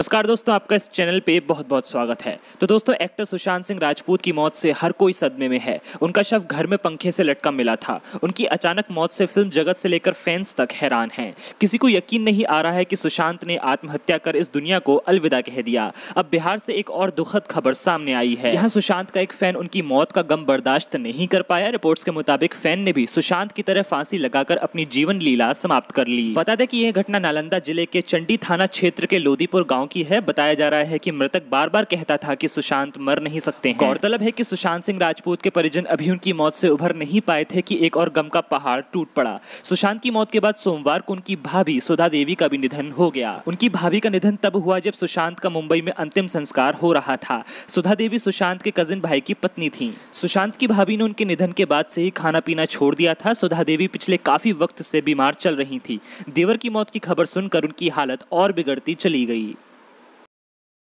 नमस्कार दोस्तों आपका इस चैनल पे बहुत बहुत स्वागत है तो दोस्तों एक्टर सुशांत सिंह राजपूत की मौत से हर कोई सदमे में है उनका शव घर में पंखे से लटका मिला था उनकी अचानक मौत से फिल्म जगत से लेकर फैंस तक हैरान हैं किसी को यकीन नहीं आ रहा है कि सुशांत ने आत्महत्या कर इस दुनिया को अलविदा कह दिया अब बिहार से एक और दुखद खबर सामने आई है यहाँ सुशांत का एक फैन उनकी मौत का गम बर्दाश्त नहीं कर पाया रिपोर्ट के मुताबिक फैन ने भी सुशांत की तरह फांसी लगाकर अपनी जीवन लीला समाप्त कर ली बता दें कि यह घटना नालंदा जिले के चंडी थाना क्षेत्र के लोदीपुर गाँव की है बताया जा रहा है कि मृतक बार बार कहता था कि सुशांत मर नहीं सकते गौरतलब है कि सुशांत सिंह राजपूत के परिजन अभी उनकी मौत से उभर नहीं पाए थे कि एक और गम का पहाड़ टूट पड़ा सुशांत की मौत के बाद सोमवार को उनकी भाभी सुधा देवी का भी निधन हो गया उनकी भाभी का निधन तब हुआ जब सुशांत का मुंबई में अंतिम संस्कार हो रहा था सुधा देवी सुशांत के कजिन भाई की पत्नी थी सुशांत की भाभी ने उनके निधन के बाद से ही खाना पीना छोड़ दिया था सुधा देवी पिछले काफी वक्त से बीमार चल रही थी देवर की मौत की खबर सुनकर उनकी हालत और बिगड़ती चली गई